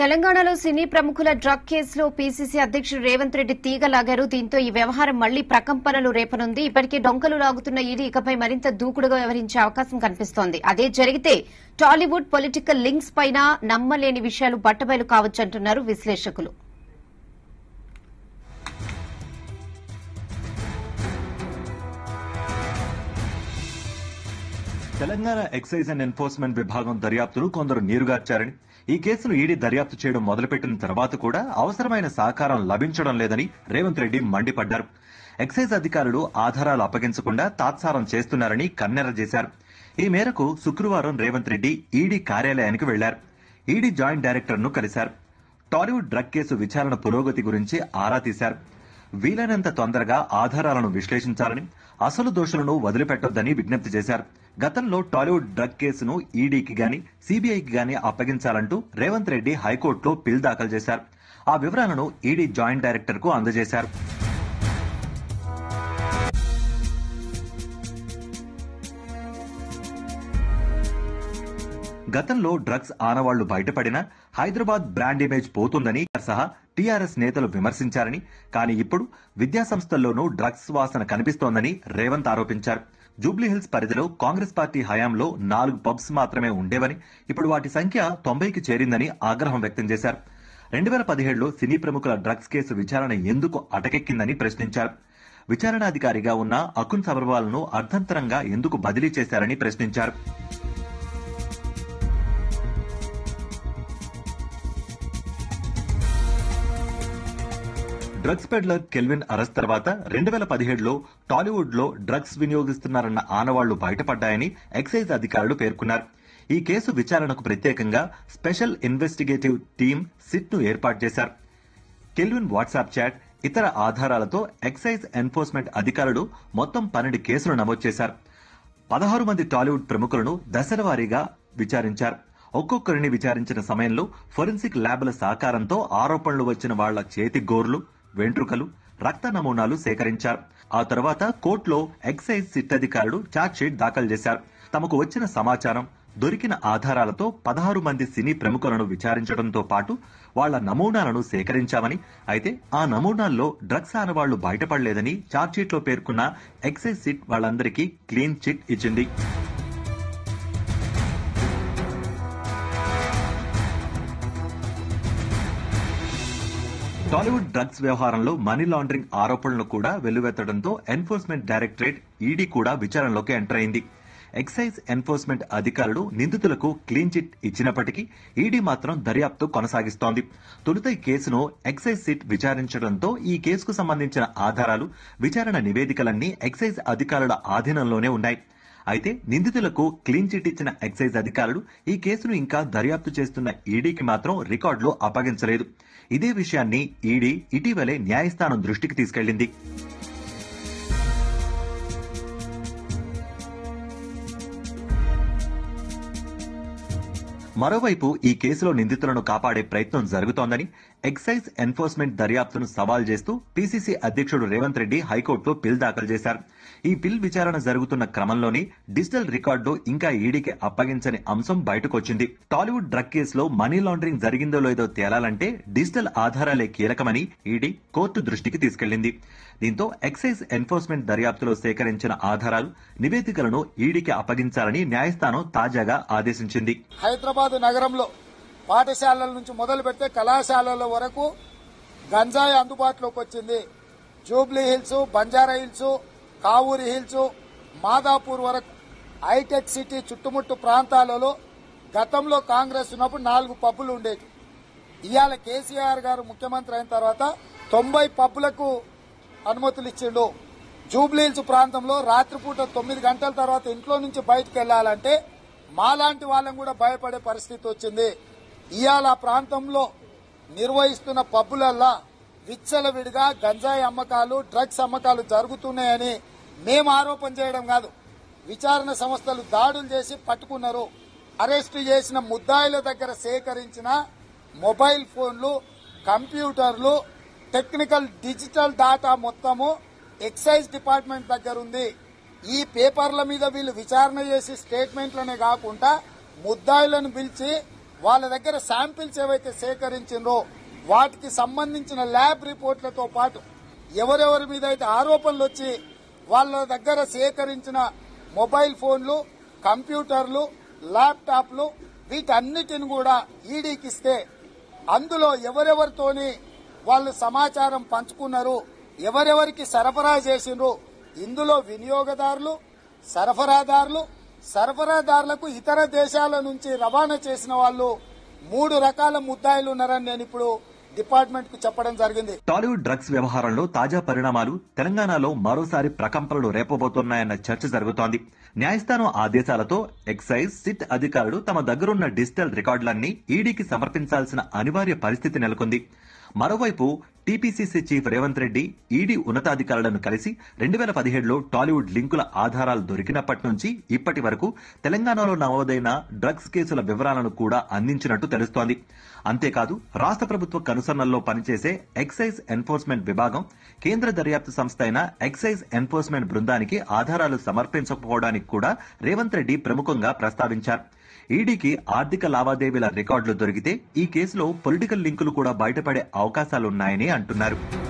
తెలంగాణలో సినీ ప్రముఖుల డ్రగ్ కేసులో పీసీసీ అధ్యక్షుడు రేవంత్ రెడ్డి తీగలాగారు దీంతో ఈ వ్యవహారం మళ్లీ ప్రకంపనలు రేపనుంది ఇప్పటికే డొంకలు లాగుతున్న ఈడీ ఇకపై మరింత దూకుడుగా వ్యవహరించే అవకాశం కనిపిస్తోంది అదే జరిగితే టాలీవుడ్ పొలిటికల్ లింక్స్ పైన నమ్మలేని విషయాలు బట్టబయలు కావచ్చంటున్నారు విశ్లేషకులు తెలంగాణ ఎక్సైజ్ అండ్ ఎన్ఫోర్స్మెంట్ విభాగం దర్యాప్తులు కొందరు నీరుగార్చారని ఈ కేసును ఈడీ దర్యాప్తు చేయడం మొదలుపెట్టిన తర్వాత కూడా అవసరమైన సహకారం లభించడం లేదని రేవంత్ రెడ్డి మండిపడ్డారు ఎక్సైజ్ అధికారులు ఆధారాలు అప్పగించకుండా తాత్సారం చేస్తున్నారని కన్నెర చేశారు ఈ మేరకు శుక్రవారం రేవంత్ రెడ్డి ఈడీ కార్యాలయానికి వెళ్లారు ఈడీ జాయింట్ డైరెక్టర్ను కలిశారు టాలీవుడ్ డ్రగ్ కేసు విచారణ పురోగతి గురించి ఆరా తీశారు వీలైనంత తొందరగా ఆధారాలను విశ్లేషించాలని అసలు దోషులను వదిలిపెట్టొద్దని విజ్ఞప్తి చేశారు గతంలో టాలీవుడ్ డ్రగ్ కేసును ఈడీకి గాని సీబీఐకి గాని అప్పగించాలంటూ రేవంత్ రెడ్డి హైకోర్టులో పిల్ దాఖలు చేశారు ఆ వివరాలను ఈడీ జాయింట్ డైరెక్టర్ కు అందజేశారు గతంలో డ్రగ్స్ ఆనవాళ్లు బయటపడిన హైదరాబాద్ బ్రాండ్ ఇమేజ్ పోతుందని సహా టీఆర్ఎస్ నేతలు విమర్శించారని కానీ ఇప్పుడు విద్యాసంస్థల్లోనూ డ్రగ్స్ వాసన కనిపిస్తోందని రేవంత్ ఆరోపించారు జూబ్లీహిల్స్ పరిధిలో కాంగ్రెస్ పార్టీ హయాంలో నాలుగు పబ్స్ మాత్రమే ఉండేవని ఇప్పుడు వాటి సంఖ్య తొంభైకి చేరిందని ఆగ్రహం వ్యక్తం చేశారు రెండు వేల పదిహేడులో సినీ ప్రముఖుల డ్రగ్స్ కేసు విచారణ ఎందుకు అటకెక్కిందని ప్రశ్నించారు విచారణాధికారిగా ఉన్న అకున్ సబర్వాల్ను అర్ధంతరంగా ఎందుకు బదిలీ చేశారని ప్రశ్నించారు డ్రగ్స్ పెడ్లర్ కెల్విన్ అరెస్ట్ తర్వాత రెండు వేల పదిహేడులో టాలీవుడ్లో డ్రగ్స్ వినియోగిస్తున్నారన్న ఆనవాళ్లు బయటపడ్డాయని ఎక్సైజ్ అధికారులు పేర్కొన్నారు ఈ కేసు విచారణకు ప్రత్యేకంగా స్పెషల్ ఇన్వెస్టిగేటివ్ టీం సిట్ను ఏర్పాటు చేశారు కెల్విన్ వాట్సాప్ చాట్ ఇతర ఆధారాలతో ఎక్సైజ్ ఎన్ఫోర్స్మెంట్ అధికారులు మొత్తం పన్నెండు కేసులు నమోదు చేశారు పదహారు మంది టాలీవుడ్ ప్రముఖులను దశలవారీగా విచారించారు ఒక్కొక్కరిని విచారించిన సమయంలో ఫొరెన్సిక్ ల్యాబ్ల సహకారంతో ఆరోపణలు వచ్చిన వాళ్ల చేతి గోర్లు వెంట్రుకలు రక్త నమూనాలు సేకరించారు ఆ తర్వాత కోర్టులో ఎక్సైజ్ సిట్టధికారులు చార్జ్షీట్ దాఖలు చేశారు తమకు వచ్చిన సమాచారం దొరికిన ఆధారాలతో పదహారు మంది సినీ ప్రముఖులను విచారించడంతో పాటు వాళ్ల నమూనాలను సేకరించామని అయితే ఆ నమూనాల్లో డ్రగ్స్ ఆనవాళ్లు బయటపడలేదని చార్జ్షీట్లో పేర్కొన్న ఎక్సైజ్ సిట్ వాళ్ళందరికీ క్లీన్ చిట్ ఇచ్చింది టాలీవుడ్ డ్రగ్స్ వ్యవహారంలో మనీ లాండరింగ్ ఆరోపణలు కూడా వెల్లువెత్తడంతో ఎన్ఫోర్స్మెంట్ డైరెక్టరేట్ ఈడీ కూడా విచారణలోకి ఎంటర్ అయింది ఎక్సైజ్ ఎన్ఫోర్స్మెంట్ అధికారులు నిందితులకు క్లీన్ చిట్ ఇచ్చినప్పటికీ ఈడీ మాత్రం దర్యాప్తు కొనసాగిస్తోంది తొలుత ఈ కేసును ఎక్సైజ్ సిట్ విచారించడంతో ఈ కేసుకు సంబంధించిన ఆధారాలు విచారణ నివేదికలన్నీ ఎక్సైజ్ అధికారుల ఆధీనంలోనే ఉన్నాయి అయితే నిందితులకు క్లీన్ చిట్ ఇచ్చిన ఎక్సైజ్ అధికారులు ఈ కేసును ఇంకా దర్యాప్తు చేస్తున్న ఈడీకి మాత్రం రికార్డులో అప్పగించలేదు ఇదే విషయాన్ని ఈడీ ఇటీవలే న్యాయస్థానం దృష్టికి తీసుకెళ్లింది మరోవైపు ఈ కేసులో నిందితులను కాపాడే ప్రయత్నం జరుగుతోందని ఎక్సైజ్ ఎన్ఫోర్స్మెంట్ దర్యాప్తును సవాల్ చేస్తూ పీసీసీ అధ్యక్షుడు రేవంత్ రెడ్డి హైకోర్టులో పిల్ దాఖలు చేశారు ఈ పిల్ విచారణ జరుగుతున్న క్రమంలోని డిజిటల్ రికార్డు ఇంకా ఈడీకి అప్పగించని అంశం బయటకొచ్చింది టాలీవుడ్ డ్రగ్ కేసులో మనీ లాండరింగ్ జరిగిందో లేదో తేలాలంటే డిజిటల్ ఆధారాలే కీలకమని ఈడీ కోర్టు దృష్టికి తీసుకెళ్లింది దీంతో ఎక్సైజ్ ఎన్ఫోర్స్మెంట్ దర్యాప్తులో సేకరించిన ఆధారాలు నివేదికలను ఈడీకి అప్పగించాలని న్యాయస్థానం తాజాగా ఆదేశించింది హైదరాబాద్ హైదరాబాద్ నగరంలో పాఠశాలల నుంచి మొదలు పెడితే కళాశాలల వరకు గంజాయి అందుబాటులోకి వచ్చింది జూబ్లీ హిల్స్ బంజారా హిల్స్ కావూరి హిల్స్ మాదాపూర్ వరకు హైటెక్ సిటీ చుట్టుముట్టు ప్రాంతాలలో గతంలో కాంగ్రెస్ ఉన్నప్పుడు నాలుగు పబ్బులు ఉండేవి ఇవాళ కేసీఆర్ గారు ముఖ్యమంత్రి అయిన తర్వాత తొంభై పబ్బులకు అనుమతులు ఇచ్చిండు జూబ్లీ హిల్స్ ప్రాంతంలో రాత్రిపూట తొమ్మిది గంటల తర్వాత ఇంట్లో నుంచి బయటకు వెళ్లాలంటే మాలాంటి వాళ్ళని కూడా భయపడే పరిస్థితి వచ్చింది ఇవాళ ప్రాంతంలో నిర్వహిస్తున్న పబ్బులల్లా విడిగా గంజాయి అమ్మకాలు డ్రగ్స్ అమ్మకాలు జరుగుతున్నాయని మేము ఆరోపణ చేయడం కాదు విచారణ సంస్థలు దాడులు చేసి పట్టుకున్నారు అరెస్టు చేసిన ముద్దాయిల దగ్గర సేకరించిన మొబైల్ ఫోన్లు కంప్యూటర్లు టెక్నికల్ డిజిటల్ డాటా మొత్తము ఎక్సైజ్ డిపార్ట్మెంట్ దగ్గర ఉంది ఈ పేపర్ల మీద వీళ్ళు విచారణ చేసి స్టేట్మెంట్లనే కాకుండా ముద్దాయిలను పిలిచి వాళ్ళ దగ్గర శాంపిల్స్ ఏవైతే సేకరించిందో వాటికి సంబంధించిన ల్యాబ్ రిపోర్ట్లతో పాటు ఎవరెవరి మీద అయితే ఆరోపణలు వచ్చి వాళ్ళ దగ్గర సేకరించిన మొబైల్ ఫోన్లు కంప్యూటర్లు ల్యాప్టాప్లు వీటన్నిటిని కూడా ఈడీకి ఇస్తే అందులో ఎవరెవరితోని వాళ్ళు సమాచారం పంచుకున్నారు ఎవరెవరికి సరఫరా చేసిండ్రు ఇందులో వినియోగదారులు సరఫరాదారులు సరఫరాదారులకు ఇతర దేశాల నుంచి రవాణా చేసిన వాళ్ళు మూడు రకాల ముద్దాయిలు ఉన్నారని నేను ఇప్పుడు డిపార్ట్మెంట్ కు చెప్పడం జరిగింది టాలీవుడ్ డ్రగ్స్ వ్యవహారంలో తాజా పరిణామాలు తెలంగాణలో మరోసారి ప్రకంపనలు రేపబోతున్నాయన్న చర్చ జరుగుతోంది న్యాయస్థానం ఆదేశాలతో ఎక్సైజ్ సిట్ అధికారులు తమ దగ్గరున్న డిజిటల్ రికార్డులన్నీ ఈడీకి సమర్పించాల్సిన అనివార్య పరిస్థితి నెలకొంది మరోవైపు TPCC chief Revanth Reddy ED ఉన్నతాధికారులను కలిసి రెండు వేల పదిహేడులో టాలీవుడ్ లింకుల ఆధారాలు దొరికినప్పటి నుంచి ఇప్పటి వరకు తెలంగాణలో నమోదైన డ్రగ్స్ కేసుల వివరాలను కూడా అందించినట్టు తెలుస్తోంది అంతేకాదు రాష్ట్ర ప్రభుత్వ కనుసరణల్లో పనిచేసే ఎక్సైజ్ ఎన్ఫోర్స్మెంట్ విభాగం కేంద్ర దర్యాప్తు సంస్థ అయిన ఎక్సైజ్ ఎన్ఫోర్స్మెంట్ బృందానికి ఆధారాలు సమర్పించకపోవడానికి కూడా రేవంత్ రెడ్డి ప్రముఖంగా ప్రస్తావించారు ఈడీకి ఆర్థిక లావాదేవీల రికార్డులు దొరికితే ఈ కేసులో పొలిటికల్ లింకులు కూడా బయటపడే అవకాశాలున్నాయని అంటున్నారు